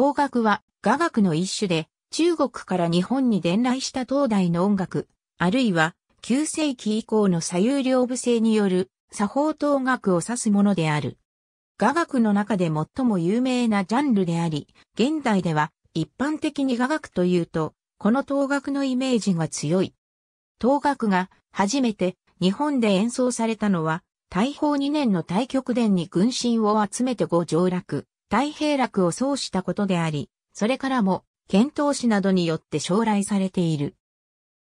東楽は雅楽の一種で、中国から日本に伝来した東大の音楽、あるいは9世紀以降の左右両部制による作法東楽を指すものである。雅楽の中で最も有名なジャンルであり、現代では一般的に雅楽というと、この東楽のイメージが強い。東楽が初めて日本で演奏されたのは、大宝2年の大極殿に軍神を集めて五上落、太平楽を奏したことであり、それからも、遣唐使などによって将来されている。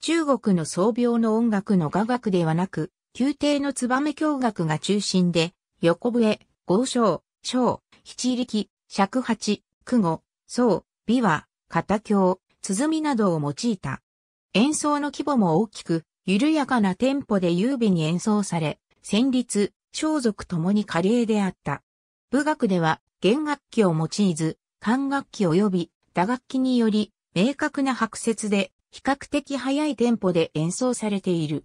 中国の僧病の音楽の雅楽ではなく、宮廷の燕教楽が中心で、横笛、豪商、章、七力、尺八、九五、僧、琵琶、片教、鼓などを用いた。演奏の規模も大きく、緩やかなテンポで優美に演奏され、旋律、装束ともに華麗であった。武学では、弦楽器を用いず、管楽器及び打楽器により明確な白節で比較的早いテンポで演奏されている。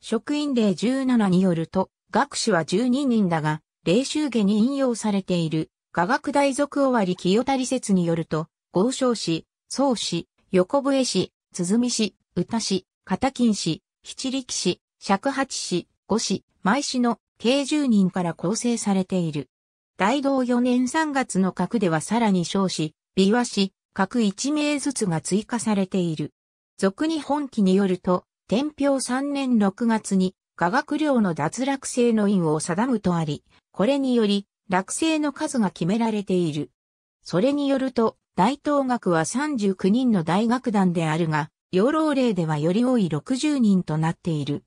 職員例17によると、学士は12人だが、霊集下に引用されている、雅楽大族終わり清谷説によると、豪商氏、宗氏、横笛氏、鼓氏、歌氏、片金氏、七力氏、尺八氏、五氏、舞氏の計10人から構成されている。大道4年3月の角ではさらに小子、美和子、角1名ずつが追加されている。俗に本記によると、天平3年6月に、雅学量の脱落性の因を定むとあり、これにより、落成の数が決められている。それによると、大東学は39人の大学団であるが、養老令ではより多い60人となっている。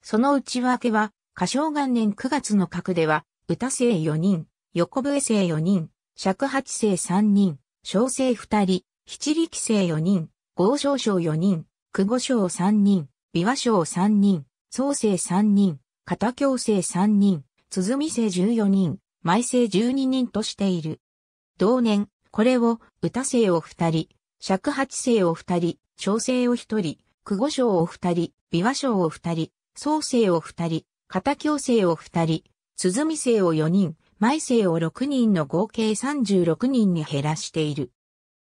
その内訳は、歌唱元年9月の角では、歌生4人、横笛生4人、尺八生3人、小生2人、七力生4人、合唱生4人、久保生3人、琵琶生3人、創生3人、片京生3人、鼓生14人、舞生12人としている。同年、これを歌生を2人、尺八生を2人、小生を1人、久保生を2人、琵琶生を2人、創生を2人、片京生を2人、鼓生を4人、毎世を6人の合計36人に減らしている。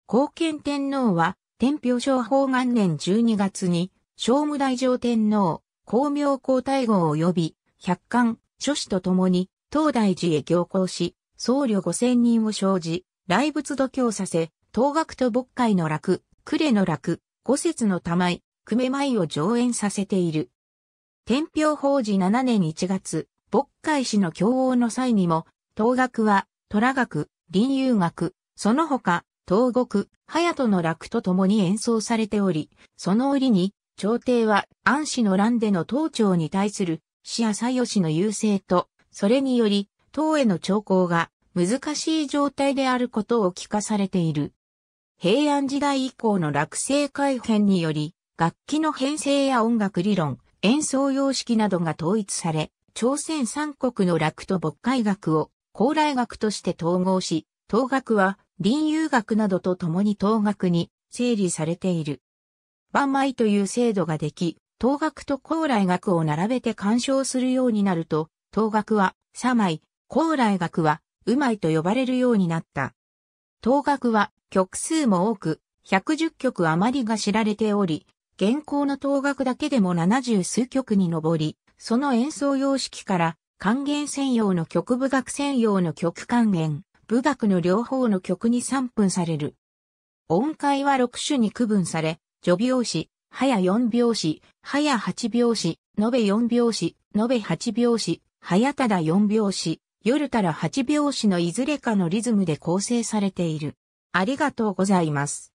後見天皇は、天平昭法元年12月に、聖武大乗天皇、光明皇太后及び、百官、諸子と共に、東大寺へ行行し、僧侶五千人を生じ、来仏度胸させ、東学と牧会の楽、呉の楽、五節の玉井、久米舞を上演させている。天平法事7年1月、牧会師の教王の際にも、東学は、虎学、林遊学、その他、東国、隼人の楽と共に演奏されており、その折に、朝廷は安氏の乱での東朝に対する死や左吉の優勢と、それにより、党への兆候が難しい状態であることを聞かされている。平安時代以降の落成改変により、楽器の編成や音楽理論、演奏様式などが統一され、朝鮮三国の楽と渤海楽を高麗学として統合し、統学は林遊学などと共に統学に整理されている。万枚という制度ができ、統学と高麗学を並べて鑑賞するようになると、統学は、左枚、高麗学は、右枚と呼ばれるようになった。統学は、曲数も多く、110曲余りが知られており、現行の統学だけでも70数曲に上り、その演奏様式から、還元専用の曲部学専用の曲還元、部学の両方の曲に3分される。音階は6種に区分され、序拍子、早4拍子、早8拍子、延べ4拍子、延べ8拍子、早ただ4拍子、夜たら8拍子のいずれかのリズムで構成されている。ありがとうございます。